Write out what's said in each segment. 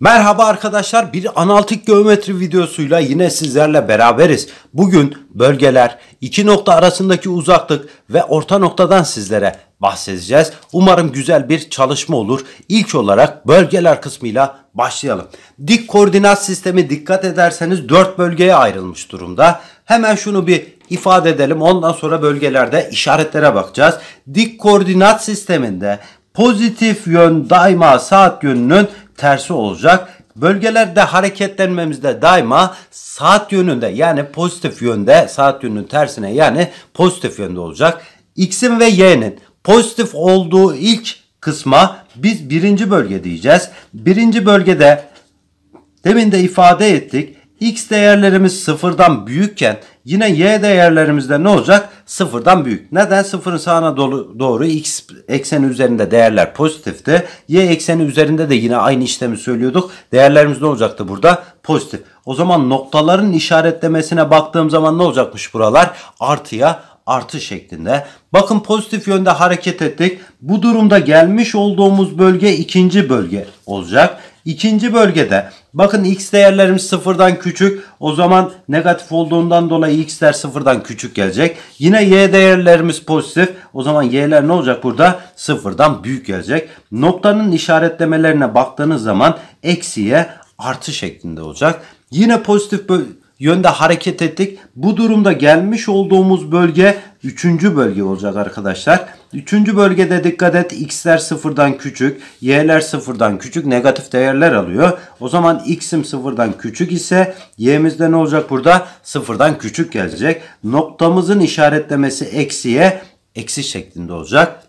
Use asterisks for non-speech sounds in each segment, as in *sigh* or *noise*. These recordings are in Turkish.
Merhaba arkadaşlar bir analitik geometri videosuyla yine sizlerle beraberiz. Bugün bölgeler, iki nokta arasındaki uzaklık ve orta noktadan sizlere bahsedeceğiz. Umarım güzel bir çalışma olur. İlk olarak bölgeler kısmıyla başlayalım. Dik koordinat sistemi dikkat ederseniz 4 bölgeye ayrılmış durumda. Hemen şunu bir ifade edelim. Ondan sonra bölgelerde işaretlere bakacağız. Dik koordinat sisteminde pozitif yön daima saat yönünün tersi olacak. Bölgelerde hareketlenmemizde daima saat yönünde yani pozitif yönde saat yönünün tersine yani pozitif yönde olacak. X'in ve Y'nin pozitif olduğu ilk kısma biz birinci bölge diyeceğiz. Birinci bölgede demin de ifade ettik x değerlerimiz sıfırdan büyükken yine y değerlerimizde ne olacak? Sıfırdan büyük. Neden? Sıfırın sağına doğru, doğru x ekseni üzerinde değerler pozitifti. Y ekseni üzerinde de yine aynı işlemi söylüyorduk. Değerlerimiz ne olacaktı burada? Pozitif. O zaman noktaların işaretlemesine baktığım zaman ne olacakmış buralar? Artıya artı şeklinde. Bakın pozitif yönde hareket ettik. Bu durumda gelmiş olduğumuz bölge ikinci bölge olacak. İkinci bölgede Bakın x değerlerimiz sıfırdan küçük. O zaman negatif olduğundan dolayı x'ler sıfırdan küçük gelecek. Yine y değerlerimiz pozitif. O zaman y'ler ne olacak burada? Sıfırdan büyük gelecek. Noktanın işaretlemelerine baktığınız zaman eksiye artı şeklinde olacak. Yine pozitif bölü yönde hareket ettik. Bu durumda gelmiş olduğumuz bölge 3. bölge olacak arkadaşlar. 3. bölgede dikkat et x'ler sıfırdan küçük, y'ler sıfırdan küçük negatif değerler alıyor. O zaman x'im sıfırdan küçük ise y'miz de ne olacak burada? Sıfırdan küçük gelecek. Noktamızın işaretlemesi eksiye eksi şeklinde olacak.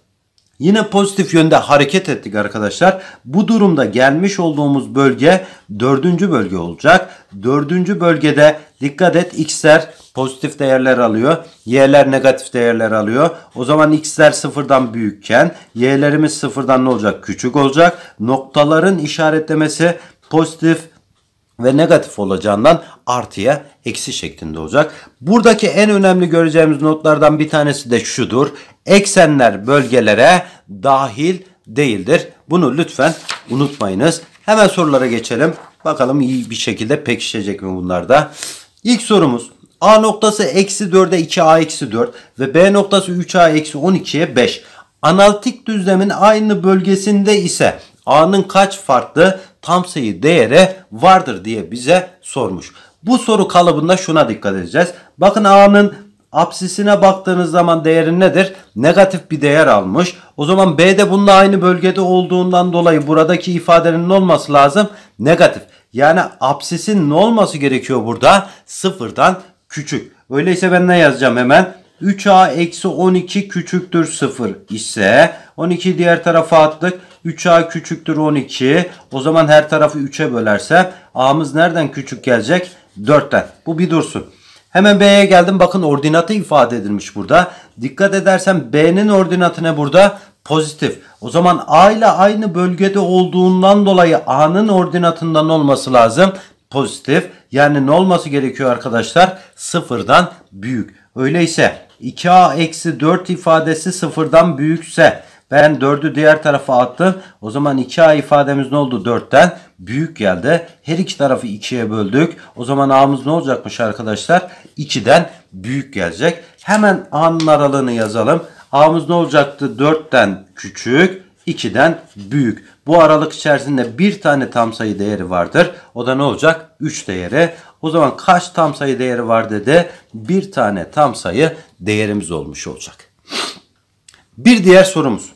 Yine pozitif yönde hareket ettik arkadaşlar. Bu durumda gelmiş olduğumuz bölge dördüncü bölge olacak. Dördüncü bölgede dikkat et x'ler pozitif değerler alıyor. Y'ler negatif değerler alıyor. O zaman x'ler sıfırdan büyükken y'lerimiz sıfırdan ne olacak? Küçük olacak. Noktaların işaretlemesi pozitif ve negatif olacağından artıya eksi şeklinde olacak. Buradaki en önemli göreceğimiz notlardan bir tanesi de şudur eksenler bölgelere dahil değildir. Bunu lütfen unutmayınız. Hemen sorulara geçelim. Bakalım iyi bir şekilde pekişecek mi bunlar da. İlk sorumuz. A noktası eksi 4'e 2A eksi 4 ve B noktası 3A eksi 12'ye 5. Analitik düzlemin aynı bölgesinde ise A'nın kaç farklı tam sayı değeri vardır diye bize sormuş. Bu soru kalıbında şuna dikkat edeceğiz. Bakın A'nın Apsisine baktığınız zaman değerin nedir? Negatif bir değer almış. O zaman B de bununla aynı bölgede olduğundan dolayı buradaki ifadenin olması lazım? Negatif. Yani apsisin ne olması gerekiyor burada? Sıfırdan küçük. Öyleyse ben ne yazacağım hemen? 3a eksi 12 küçüktür 0 ise 12 diğer tarafa attık. 3a küçüktür 12. O zaman her tarafı 3'e bölersem a'mız nereden küçük gelecek? 4'ten. Bu bir dursun. Hemen B'ye geldim. Bakın ordinatı ifade edilmiş burada. Dikkat edersen B'nin ordinatı ne burada? Pozitif. O zaman A ile aynı bölgede olduğundan dolayı A'nın ordinatından olması lazım. Pozitif. Yani ne olması gerekiyor arkadaşlar? Sıfırdan büyük. Öyleyse 2A eksi 4 ifadesi sıfırdan büyükse ben 4'ü diğer tarafa attım. O zaman 2A ifademiz ne oldu? 4'ten büyük geldi. Her iki tarafı 2'ye böldük. O zaman A'mız ne olacakmış arkadaşlar? 2'den büyük gelecek. Hemen A'nın aralığını yazalım. A'mız ne olacaktı? 4'ten küçük, 2'den büyük. Bu aralık içerisinde bir tane tam sayı değeri vardır. O da ne olacak? 3 değeri. O zaman kaç tam sayı değeri var dedi? Bir tane tam sayı değerimiz olmuş olacak. Bir diğer sorumuz.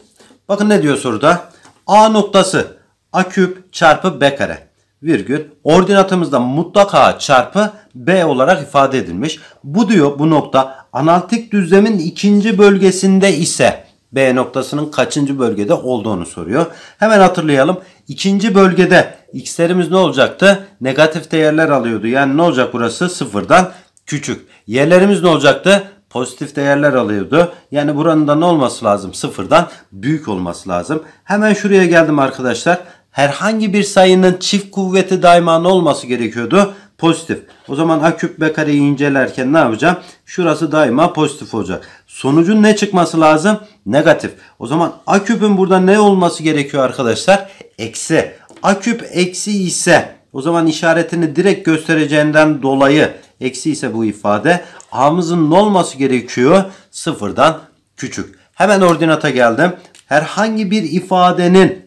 Bakın ne diyor soruda? A noktası A küp çarpı B kare virgül ordinatımızda mutlaka çarpı B olarak ifade edilmiş. Bu diyor bu nokta analitik düzlemin ikinci bölgesinde ise B noktasının kaçıncı bölgede olduğunu soruyor. Hemen hatırlayalım. İkinci bölgede x'lerimiz ne olacaktı? Negatif değerler alıyordu. Yani ne olacak burası? Sıfırdan küçük. Yerlerimiz ne olacaktı? pozitif değerler alıyordu. Yani buranın da ne olması lazım? Sıfırdan büyük olması lazım. Hemen şuraya geldim arkadaşlar. Herhangi bir sayının çift kuvveti daima ne olması gerekiyordu? Pozitif. O zaman a küp b kareyi incelerken ne yapacağım? Şurası daima pozitif olacak. Sonucun ne çıkması lazım? Negatif. O zaman a küpün burada ne olması gerekiyor arkadaşlar? Eksi. A küp eksi ise o zaman işaretini direkt göstereceğinden dolayı Eksi ise bu ifade a'mızın ne olması gerekiyor? Sıfırdan küçük. Hemen ordinata geldim. Herhangi bir ifadenin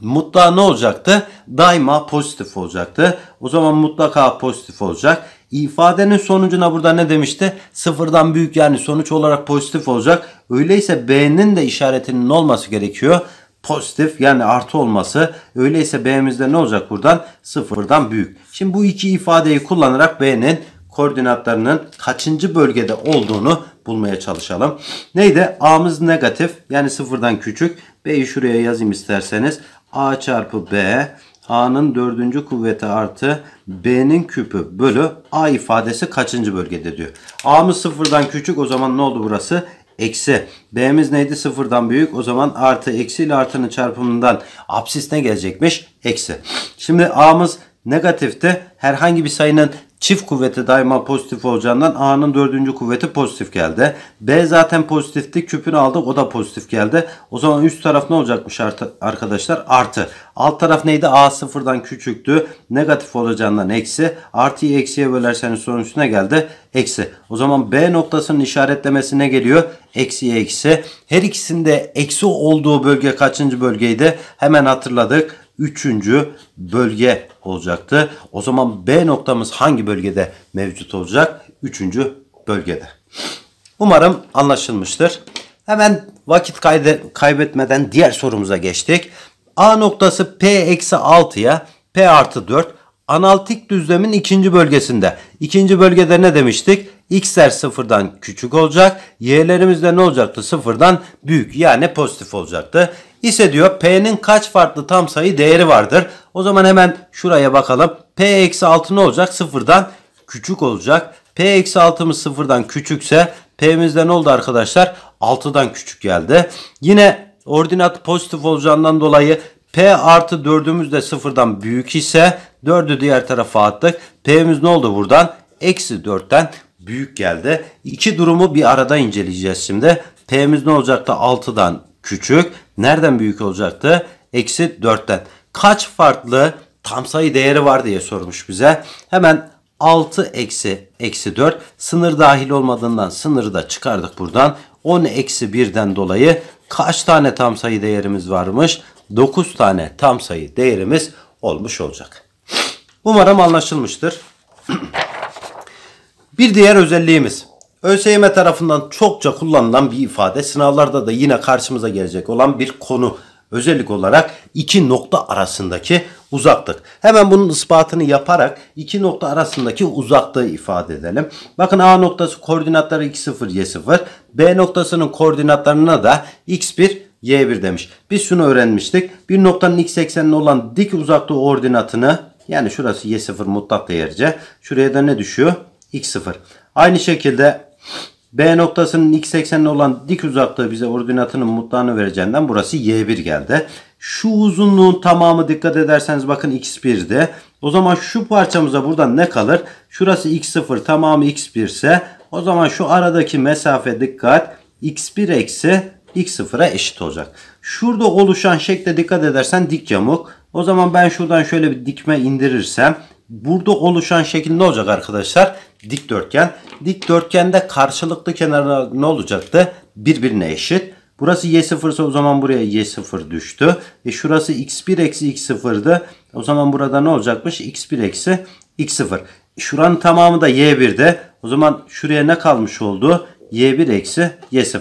mutlaka ne olacaktı? Daima pozitif olacaktı. O zaman mutlaka pozitif olacak. İfadenin sonucuna burada ne demişti? Sıfırdan büyük yani sonuç olarak pozitif olacak. Öyleyse B'nin de işaretinin olması gerekiyor? pozitif yani artı olması. Öyleyse B'mizde ne olacak buradan? Sıfırdan büyük. Şimdi bu iki ifadeyi kullanarak B'nin koordinatlarının kaçıncı bölgede olduğunu bulmaya çalışalım. Neydi? A'mız negatif yani sıfırdan küçük. B'yi şuraya yazayım isterseniz. A çarpı B A'nın dördüncü kuvveti artı B'nin küpü bölü A ifadesi kaçıncı bölgede diyor. A'mız sıfırdan küçük o zaman ne oldu burası? eksi. B'miz neydi? Sıfırdan büyük. O zaman artı eksi ile artının çarpımından absis ne gelecekmiş? Eksi. Şimdi A'mız negatifti. Herhangi bir sayının Çift kuvveti daima pozitif olacağından A'nın dördüncü kuvveti pozitif geldi. B zaten pozitifti. Küpünü aldık o da pozitif geldi. O zaman üst taraf ne olacakmış arkadaşlar? Artı. Alt taraf neydi? A sıfırdan küçüktü. Negatif olacağından eksi. Artıyı eksiye bölerseniz sonuç ne geldi? Eksi. O zaman B noktasının işaretlemesi ne geliyor? Eksiye eksi. Her ikisinde eksi olduğu bölge kaçıncı bölgeydi? Hemen hatırladık üçüncü bölge olacaktı. O zaman B noktamız hangi bölgede mevcut olacak? Üçüncü bölgede. Umarım anlaşılmıştır. Hemen vakit kaybetmeden diğer sorumuza geçtik. A noktası P eksi 6'ya P artı 4 analitik düzlemin ikinci bölgesinde. İkinci bölgede ne demiştik? x'ler sıfırdan küçük olacak. Y'lerimiz de ne olacaktı? Sıfırdan büyük yani pozitif olacaktı. İse diyor P'nin kaç farklı tam sayı değeri vardır? O zaman hemen şuraya bakalım. P eksi 6 ne olacak? Sıfırdan küçük olacak. P eksi 6'mız sıfırdan küçükse P'mizde ne oldu arkadaşlar? 6'dan küçük geldi. Yine ordinat pozitif olacağından dolayı P artı 4'ümüz de sıfırdan büyük ise 4'ü diğer tarafa attık. P'miz ne oldu buradan? Eksi 4'ten büyük geldi. İki durumu bir arada inceleyeceğiz şimdi. P'miz ne olacaktı? 6'dan küçük. Nereden büyük olacaktı? Eksi 4'ten. Kaç farklı tam sayı değeri var diye sormuş bize. Hemen 6 eksi eksi 4 sınır dahil olmadığından sınırı da çıkardık buradan. 10 eksi 1'den dolayı kaç tane tam sayı değerimiz varmış? 9 tane tam sayı değerimiz olmuş olacak. Umarım anlaşılmıştır. *clears throat* Bir diğer özelliğimiz. ÖSYM tarafından çokça kullanılan bir ifade sınavlarda da yine karşımıza gelecek olan bir konu. Özellik olarak iki nokta arasındaki uzaklık. Hemen bunun ispatını yaparak iki nokta arasındaki uzaklığı ifade edelim. Bakın A noktası koordinatları x0, y0. B noktasının koordinatlarına da x1, y1 demiş. Biz şunu öğrenmiştik. Bir noktanın x eksenine olan dik uzaklığı ordinatını yani şurası y0 mutlak değerce. Şuraya da ne düşüyor? x0. Aynı şekilde B noktasının x eksenine olan dik uzaklığı bize ordinatının mutlağını vereceğinden burası y1 geldi. Şu uzunluğun tamamı dikkat ederseniz bakın x1'di. O zaman şu parçamıza buradan ne kalır? Şurası x0 tamamı x1 ise o zaman şu aradaki mesafe dikkat x1 eksi x0'a eşit olacak. Şurada oluşan şekle dikkat edersen dik yamuk. O zaman ben şuradan şöyle bir dikme indirirsem Burada oluşan şekil ne olacak arkadaşlar? Dikdörtgen. Dikdörtgende karşılıklı kenarlar ne olacaktı? Birbirine eşit. Burası y0 ise o zaman buraya y0 düştü. E şurası x1 eksi x0'dı. O zaman burada ne olacakmış? x1 eksi x0. Şuranın tamamı da y1'de. O zaman şuraya ne kalmış oldu? y1 eksi y0.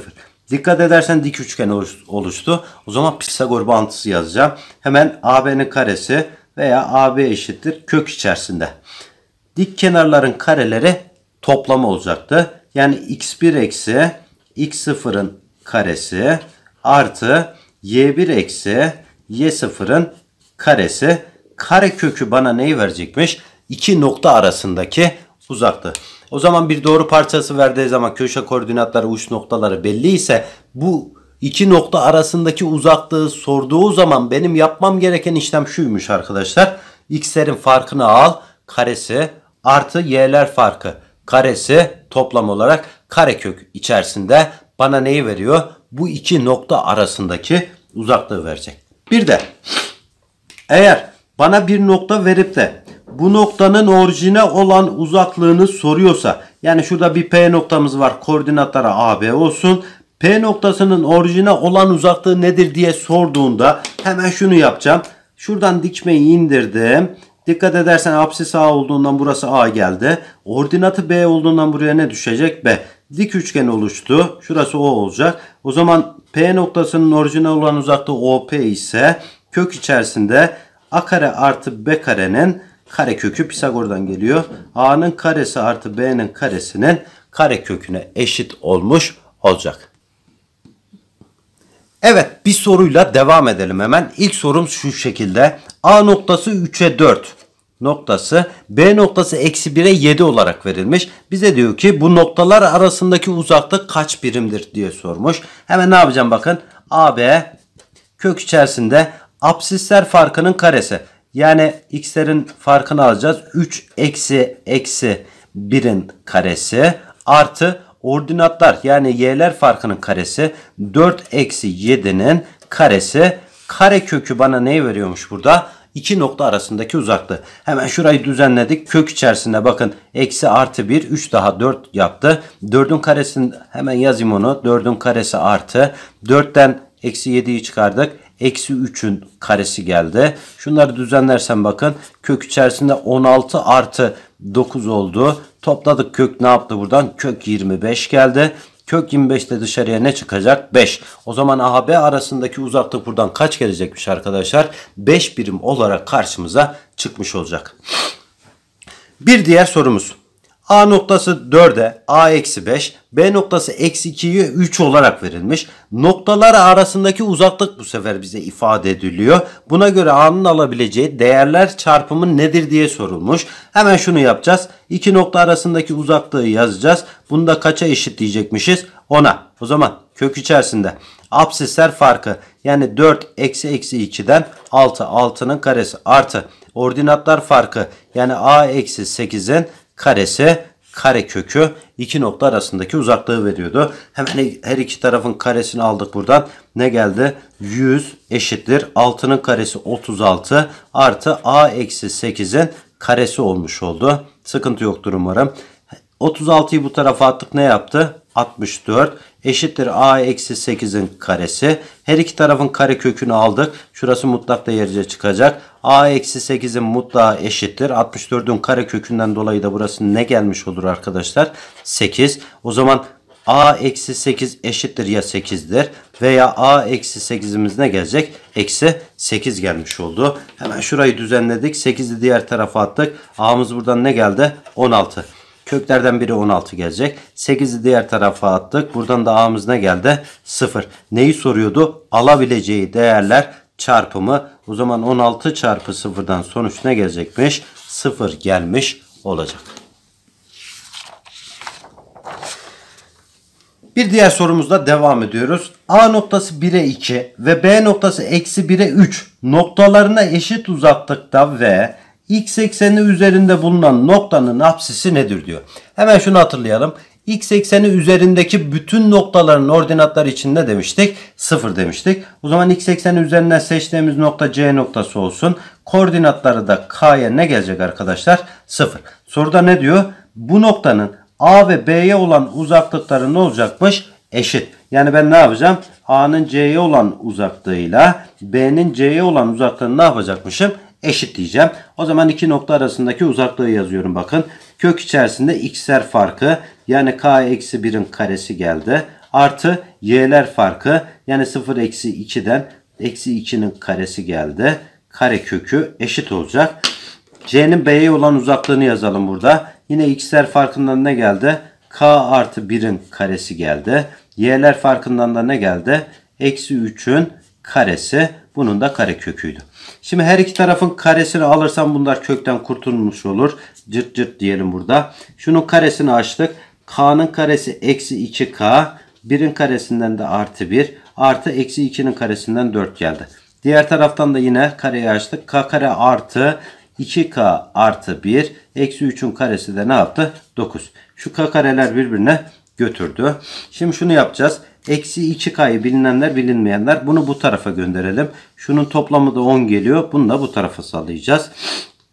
Dikkat edersen dik üçgen oluştu. O zaman Pisagor bağıntısı yazacağım. Hemen AB'nin karesi veya AB eşittir kök içerisinde. Dik kenarların kareleri toplamı olacaktı. Yani x1 eksi x0'ın karesi artı y1 eksi y0'ın karesi kare kökü bana neyi verecekmiş? İki nokta arasındaki uzaklığı. O zaman bir doğru parçası verdiği zaman köşe koordinatları uç noktaları belli ise bu iki nokta arasındaki uzaklığı sorduğu zaman benim yapmam gereken işlem şuymuş arkadaşlar. X'lerin farkını al karesi artı y'ler farkı karesi toplam olarak karekök içerisinde bana neyi veriyor? Bu iki nokta arasındaki uzaklığı verecek. Bir de eğer bana bir nokta verip de bu noktanın orijine olan uzaklığını soruyorsa yani şurada bir P noktamız var koordinatlara AB olsun. P noktasının orijine olan uzaklığı nedir diye sorduğunda hemen şunu yapacağım. Şuradan dikmeyi indirdim. Dikkat edersen apsis A olduğundan burası A geldi. Ordinatı B olduğundan buraya ne düşecek? B. Dik üçgen oluştu. Şurası O olacak. O zaman P noktasının orijine olan uzaklığı OP ise kök içerisinde A kare artı B karenin kare kökü Pisagor'dan geliyor. A'nın karesi artı B'nin karesinin kare köküne eşit olmuş olacak. Evet bir soruyla devam edelim hemen. İlk sorum şu şekilde. A noktası 3'e 4 noktası B noktası eksi 1'e 7 olarak verilmiş. Bize diyor ki bu noktalar arasındaki uzaklık kaç birimdir diye sormuş. Hemen ne yapacağım bakın. AB kök içerisinde absisler farkının karesi. Yani x'lerin farkını alacağız. 3 eksi eksi 1'in karesi artı ordinatlar yani y'ler farkının karesi 4 eksi 7'nin karesi kare kökü bana neyi veriyormuş burada? İki nokta arasındaki uzaklığı. Hemen şurayı düzenledik. Kök içerisinde bakın eksi artı 1 3 daha 4 yaptı. 4'ün karesini hemen yazayım onu. 4'ün karesi artı. 4'ten eksi 7'yi çıkardık. Eksi 3'ün karesi geldi. Şunları düzenlersen bakın kök içerisinde 16 artı 9 oldu. Topladık kök ne yaptı buradan? Kök 25 geldi. Kök 25'te dışarıya ne çıkacak? 5. O zaman A, B arasındaki uzaklık buradan kaç gelecekmiş arkadaşlar? 5 birim olarak karşımıza çıkmış olacak. Bir diğer sorumuz. A noktası 4'e, A eksi 5, B noktası eksi 2'yi 3 olarak verilmiş. Noktalar arasındaki uzaklık bu sefer bize ifade ediliyor. Buna göre A'nın alabileceği değerler çarpımı nedir diye sorulmuş. Hemen şunu yapacağız. İki nokta arasındaki uzaklığı yazacağız. Bunu da kaça diyecekmişiz. 10'a. O zaman kök içerisinde absisler farkı yani 4 eksi eksi 2'den 6 6'nın karesi artı ordinatlar farkı yani a eksi 8'in karesi kare kökü iki nokta arasındaki uzaklığı veriyordu. Hemen her iki tarafın karesini aldık buradan. Ne geldi? 100 eşittir 6'nın karesi 36 artı a eksi 8'in karesi olmuş oldu. Sıkıntı yoktur umarım. 36'yı bu tarafa attık ne yaptı? 64 eşittir a eksi 8'in karesi. Her iki tarafın kare kökünü aldık. Şurası mutlak değerce çıkacak. a eksi 8'in mutlağı eşittir. 64'ün kare kökünden dolayı da burası ne gelmiş olur arkadaşlar? 8. O zaman a eksi 8 eşittir ya 8'dir veya a eksi 8'imiz ne gelecek? Eksi 8 gelmiş oldu. Hemen şurayı düzenledik. 8'i diğer tarafa attık. a'mız buradan ne geldi? 16. Köklerden biri 16 gelecek. 8'i diğer tarafa attık. Buradan da a'mız ne geldi? 0. Neyi soruyordu? Alabileceği değerler çarpımı. O zaman 16 çarpı 0'dan sonuç ne gelecekmiş? 0 gelmiş olacak. Bir diğer sorumuzda devam ediyoruz. A noktası 1'e 2 ve B noktası eksi 1'e 3 noktalarına eşit uzaklıkta ve x ekseni üzerinde bulunan noktanın apsisi nedir diyor. Hemen şunu hatırlayalım. x ekseni üzerindeki bütün noktaların ordinatları içinde demiştik? sıfır demiştik. O zaman x ekseni üzerinden seçtiğimiz nokta C noktası olsun. Koordinatları da K'ya ne gelecek arkadaşlar? Sıfır. Soruda ne diyor? Bu noktanın A ve B'ye olan uzaklıkları ne olacakmış? Eşit. Yani ben ne yapacağım? A'nın C'ye olan uzaklığıyla B'nin C'ye olan uzaklığını ne yapacakmışım? Eşit diyeceğim. O zaman iki nokta arasındaki uzaklığı yazıyorum bakın. Kök içerisinde x'ler farkı yani k eksi 1'in karesi geldi. Artı y'ler farkı yani 0 eksi 2'den eksi 2'nin karesi geldi. Kare kökü eşit olacak. c'nin b'ye olan uzaklığını yazalım burada. Yine x'ler farkından ne geldi? k artı 1'in karesi geldi. y'ler farkından da ne geldi? Eksi 3'ün karesi bunun da kare köküydü. Şimdi her iki tarafın karesini alırsam bunlar kökten kurtulmuş olur. Cırt cırt diyelim burada. Şunun karesini açtık. K'nın karesi eksi 2K. 1'in karesinden de artı 1. Artı eksi 2'nin karesinden 4 geldi. Diğer taraftan da yine kareyi açtık. K kare artı 2K artı 1. Eksi 3'ün karesi de ne yaptı? 9. Şu K kareler birbirine götürdü. Şimdi şunu yapacağız. Eksi 2 k'yı bilinenler bilinmeyenler. Bunu bu tarafa gönderelim. Şunun toplamı da 10 geliyor. Bunu da bu tarafa sallayacağız.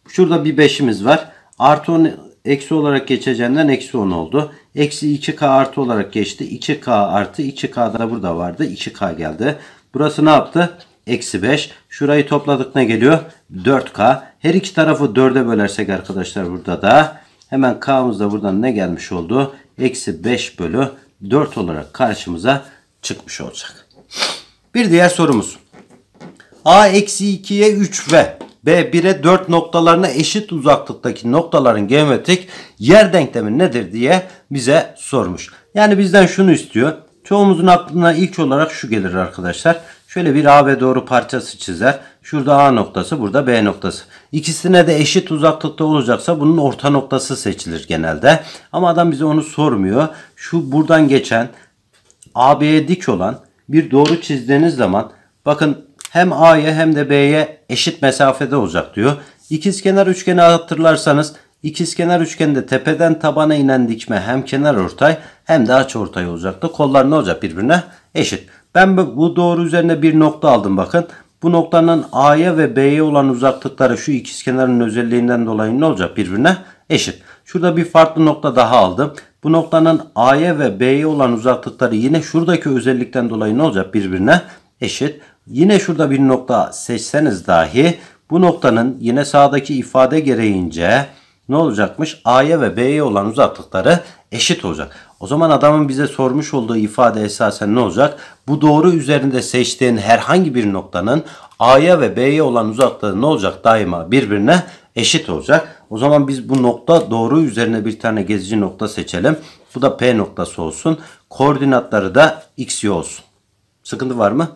Şurada bir 5'imiz var. Artı 10 eksi olarak geçeceğinden eksi 10 oldu. Eksi 2k artı olarak geçti. 2k artı 2k da burada vardı. 2k geldi. Burası ne yaptı? Eksi 5. Şurayı topladık ne geliyor? 4k. Her iki tarafı 4'e bölersek arkadaşlar burada da hemen k'mız da buradan ne gelmiş oldu? Eksi 5 bölü 4 olarak karşımıza çıkmış olacak. Bir diğer sorumuz. A-2'ye eksi 3 ve B1'e 4 noktalarına eşit uzaklıktaki noktaların geometrik yer denklemi nedir diye bize sormuş. Yani bizden şunu istiyor. Çoğumuzun aklına ilk olarak şu gelir arkadaşlar. Şöyle bir AB doğru parçası çizer. Şurada A noktası, burada B noktası. İkisine de eşit uzaklıkta olacaksa bunun orta noktası seçilir genelde. Ama adam bize onu sormuyor. Şu buradan geçen AB'ye dik olan bir doğru çizdiğiniz zaman bakın hem A'ya hem de B'ye eşit mesafede olacak diyor. İkizkenar üçgeni hatırlarsanız ikizkenar üçgende tepeden tabana inen dikme hem kenar ortay hem de aç ortay olacaktı. Kollar ne olacak birbirine? Eşit. Ben bu doğru üzerine bir nokta aldım bakın. Bu noktanın A'ya ve B'ye olan uzaklıkları şu ikizkenarın özelliğinden dolayı ne olacak? Birbirine eşit. Şurada bir farklı nokta daha aldım. Bu noktanın A'ya ve B'ye olan uzaklıkları yine şuradaki özellikten dolayı ne olacak? Birbirine eşit. Yine şurada bir nokta seçseniz dahi bu noktanın yine sağdaki ifade gereğince ne olacakmış? A'ya ve B'ye olan uzaklıkları eşit olacak. O zaman adamın bize sormuş olduğu ifade esasen ne olacak? Bu doğru üzerinde seçtiğin herhangi bir noktanın A'ya ve B'ye olan uzaklığı ne olacak? Daima birbirine eşit olacak. O zaman biz bu nokta doğru üzerine bir tane gezici nokta seçelim. Bu da P noktası olsun. Koordinatları da X, Y olsun. Sıkıntı var mı?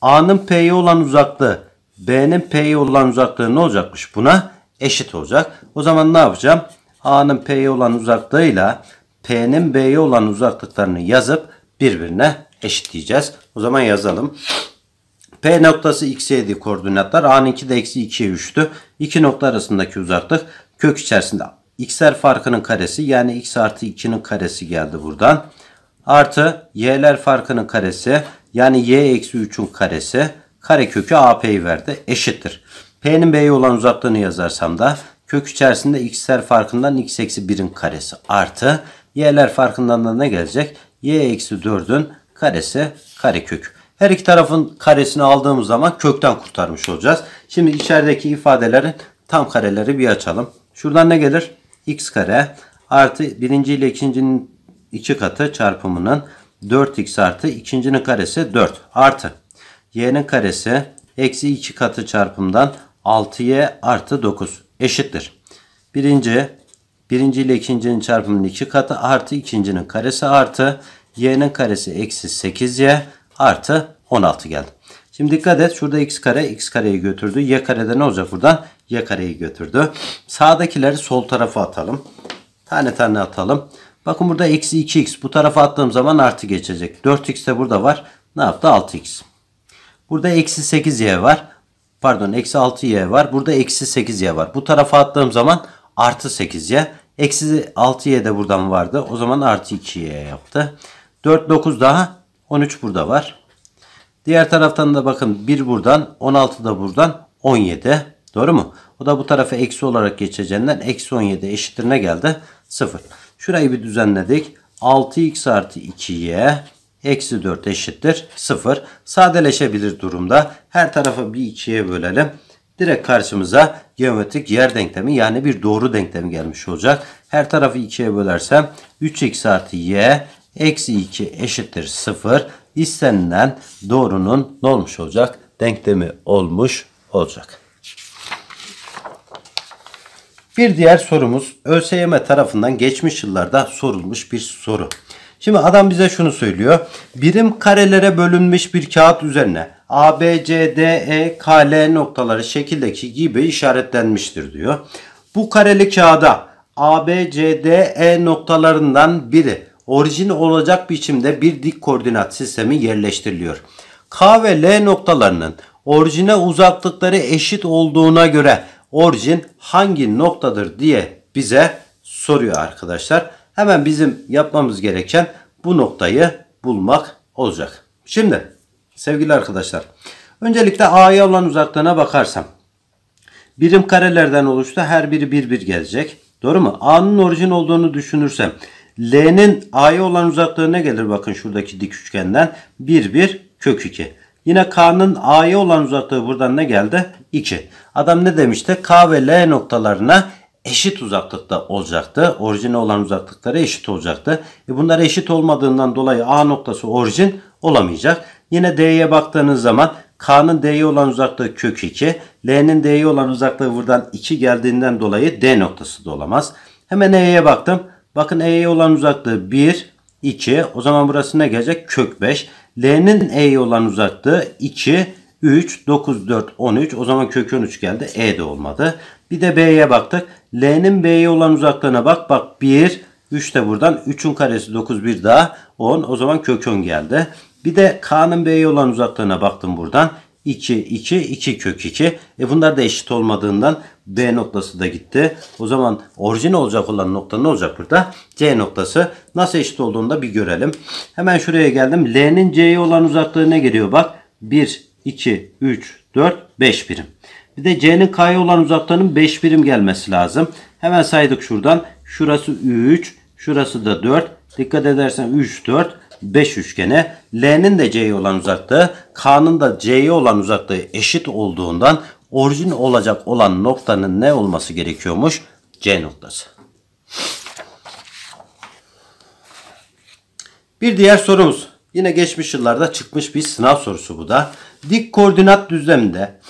A'nın P'ye olan uzaklığı, B'nin P'ye olan uzaklığı ne olacakmış? Buna eşit olacak. O zaman ne yapacağım? A'nın P'ye olan uzaklığıyla P'nin B'ye olan uzaklıklarını yazıp birbirine eşitleyeceğiz. O zaman yazalım. P noktası x'ydi koordinatlar. A'nınki de eksi 2'ye 3'tü. İki nokta arasındaki uzaklık kök içerisinde x'ler farkının karesi yani x artı 2'nin karesi geldi buradan. Artı y'ler farkının karesi yani y eksi 3'ün karesi kare kökü AP'yi verdi. Eşittir. P'nin B'ye olan uzaklığını yazarsam da kök içerisinde x'ler farkından x eksi 1'in karesi artı y'ler farkından ne gelecek? y eksi 4'ün karesi karekök. Her iki tarafın karesini aldığımız zaman kökten kurtarmış olacağız. Şimdi içerideki ifadelerin tam kareleri bir açalım. Şuradan ne gelir? x kare artı birinci ile ikincinin iki katı çarpımının 4x artı ikincinin karesi 4 artı y'nin karesi eksi 2 katı çarpımdan 6y artı 9 eşittir. Birinci Birinci ile ikincinin çarpımının iki katı artı ikincinin karesi artı y'nin karesi eksi 8y artı 16 geldi. Şimdi dikkat et şurada x kare x kareyi götürdü. Y karede ne olacak buradan? Y kareyi götürdü. Sağdakileri sol tarafa atalım. Tane tane atalım. Bakın burada eksi 2x. Bu tarafa attığım zaman artı geçecek. 4x de burada var. Ne yaptı? 6x. Burada eksi 8y var. Pardon eksi 6y var. Burada eksi 8y var. Bu tarafa attığım zaman artı 8y. Eksi 6y de buradan vardı. O zaman artı 2y yaptı. 4 9 daha 13 burada var. Diğer taraftan da bakın 1 buradan 16 da buradan 17. Doğru mu? O da bu tarafa eksi olarak geçeceğinden eksi 17 eşittir ne geldi? 0. Şurayı bir düzenledik. 6x artı 2y eksi 4 eşittir 0. Sadeleşebilir durumda. Her tarafı bir 2'ye bölelim direkt karşımıza geometrik yer denklemi yani bir doğru denklemi gelmiş olacak. Her tarafı ikiye bölersem 3x artı y eksi 2 eşittir 0 istenilen doğrunun ne olmuş olacak? Denklemi olmuş olacak. Bir diğer sorumuz ÖSYM tarafından geçmiş yıllarda sorulmuş bir soru. Şimdi adam bize şunu söylüyor. Birim karelere bölünmüş bir kağıt üzerine A, B, C, D, E, K, L noktaları şekildeki gibi işaretlenmiştir diyor. Bu kareli kağıda A, B, C, D, E noktalarından biri orijin olacak biçimde bir dik koordinat sistemi yerleştiriliyor. K ve L noktalarının orijine uzaklıkları eşit olduğuna göre orijin hangi noktadır diye bize soruyor arkadaşlar. Hemen bizim yapmamız gereken bu noktayı bulmak olacak. Şimdi sevgili arkadaşlar öncelikle A'ya olan uzaklığına bakarsam birim karelerden oluştu her biri bir bir gelecek. Doğru mu? A'nın orijin olduğunu düşünürsem L'nin A'ya olan uzaklığı ne gelir? Bakın şuradaki dik üçgenden 1 1 kök 2. Yine K'nın A'ya olan uzaklığı buradan ne geldi? 2. Adam ne demişti? K ve L noktalarına eşit uzaklıkta olacaktı. Orijine olan uzaklıkları eşit olacaktı. E bunlar eşit olmadığından dolayı A noktası orijin olamayacak. Yine D'ye baktığınız zaman K'nın D'ye olan uzaklığı kök 2. L'nin D'ye olan uzaklığı buradan 2 geldiğinden dolayı D noktası da olamaz. Hemen E'ye baktım. Bakın E'ye olan uzaklığı 1, 2. O zaman burası ne gelecek? Kök 5. L'nin E'ye olan uzaklığı 2, 3, 9, 4, 13. O zaman kök 13 geldi. E de olmadı. Bir de B'ye baktık. L'nin B'ye olan uzaklığına bak. Bak 1, 3 de buradan. 3'ün karesi 9, 1 daha 10. O zaman kök 10 geldi. Bir de K'nın B'ye olan uzaklığına baktım buradan. 2, 2, 2 kök 2. E bunlar da eşit olmadığından B noktası da gitti. O zaman orijin olacak olan nokta ne olacak burada? C noktası. Nasıl eşit olduğunu da bir görelim. Hemen şuraya geldim. L'nin C'ye olan uzaklığı ne geliyor? Bak 1, 2, 3, 4, 5 birim. Bir de C'nin K'ya olan uzaklığının 5 birim gelmesi lazım. Hemen saydık şuradan. Şurası 3, şurası da 4. Dikkat edersen 3, 4, 5 üçgene. L'nin de C'ye olan uzaklığı, K'nın da C'ye olan uzaklığı eşit olduğundan orijin olacak olan noktanın ne olması gerekiyormuş? C noktası. Bir diğer sorumuz. Yine geçmiş yıllarda çıkmış bir sınav sorusu bu da. Dik koordinat düzleminde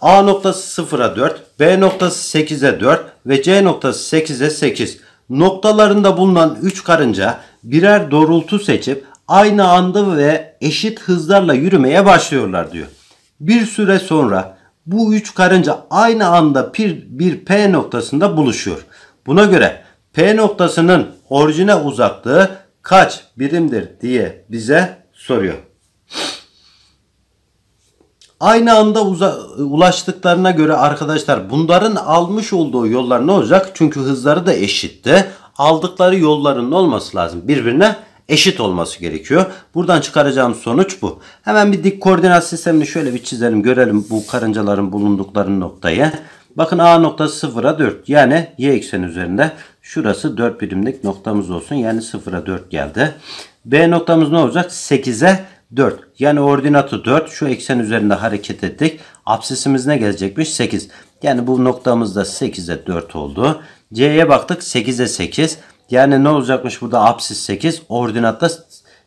A noktası 0'a 4, B noktası 8'e 4 ve C noktası 8'e 8. Noktalarında bulunan 3 karınca birer doğrultu seçip aynı anda ve eşit hızlarla yürümeye başlıyorlar diyor. Bir süre sonra bu 3 karınca aynı anda bir, bir P noktasında buluşuyor. Buna göre P noktasının orijine uzaklığı kaç birimdir diye bize soruyor. Aynı anda uza, ulaştıklarına göre arkadaşlar bunların almış olduğu yollar ne olacak? Çünkü hızları da eşitti. Aldıkları yolların ne olması lazım? Birbirine eşit olması gerekiyor. Buradan çıkaracağım sonuç bu. Hemen bir dik koordinat sistemini şöyle bir çizelim. Görelim bu karıncaların bulundukları noktayı. Bakın A noktası 0'a 4 yani y ekseni üzerinde şurası 4 birimlik noktamız olsun. Yani 0'a 4 geldi. B noktamız ne olacak? 8'e 4. Yani ordinatı 4 şu eksen üzerinde hareket ettik. Absisimiz ne gelecekmiş? 8. Yani bu noktamız da 8'e 4 oldu. C'ye baktık 8'e 8. Yani ne olacakmış burada absis 8. da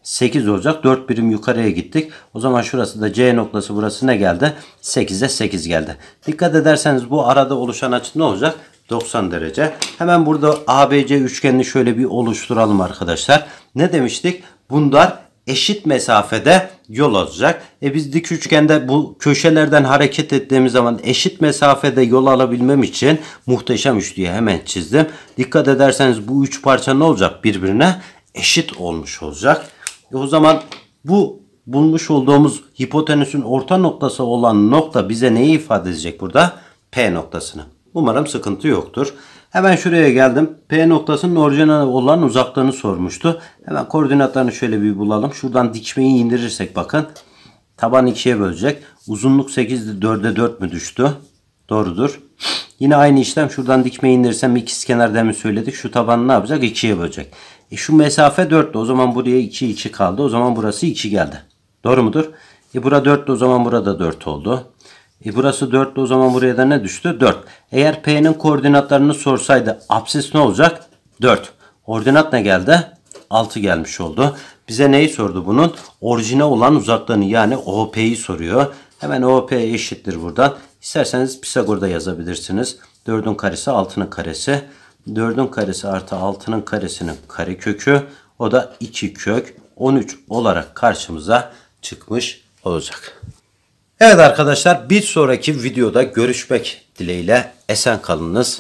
8 olacak. 4 birim yukarıya gittik. O zaman şurası da C noktası burası ne geldi? 8'e 8 geldi. Dikkat ederseniz bu arada oluşan açı ne olacak? 90 derece. Hemen burada ABC üçgenini şöyle bir oluşturalım arkadaşlar. Ne demiştik? Bunlar eşit mesafede yol alacak. E biz dik üçgende bu köşelerden hareket ettiğimiz zaman eşit mesafede yol alabilmem için muhteşem üçlüyü hemen çizdim. Dikkat ederseniz bu üç parça ne olacak? Birbirine eşit olmuş olacak. E o zaman bu bulmuş olduğumuz hipotenüsün orta noktası olan nokta bize neyi ifade edecek burada? P noktasını. Umarım sıkıntı yoktur. Hemen şuraya geldim. P noktasının orijinal olan uzaklığını sormuştu. Hemen koordinatlarını şöyle bir bulalım. Şuradan dikmeyi indirirsek bakın. Taban ikiye bölecek. Uzunluk 8'di 4'e 4 mü düştü? Doğrudur. Yine aynı işlem şuradan dikmeyi indirsem ikizkenar demin söyledik. Şu taban ne yapacak? 2'ye bölecek. E şu mesafe 4'tü. O zaman buraya 2 2 kaldı. O zaman burası 2 geldi. Doğru mudur? E bura 4'tü. O zaman burada 4 oldu. E burası 4 o zaman buraya da ne düştü? 4. Eğer P'nin koordinatlarını sorsaydı absis ne olacak? 4. Ordinat ne geldi? 6 gelmiş oldu. Bize neyi sordu bunun? Orijine olan uzaklığını yani OP'yi soruyor. Hemen OP eşittir buradan. İsterseniz Pisagor'da yazabilirsiniz. 4'ün karesi 6'nın karesi. 4'ün karesi artı 6'nın karesinin karekökü. O da 2 kök 13 olarak karşımıza çıkmış olacak. Evet arkadaşlar bir sonraki videoda görüşmek dileğiyle esen kalınız.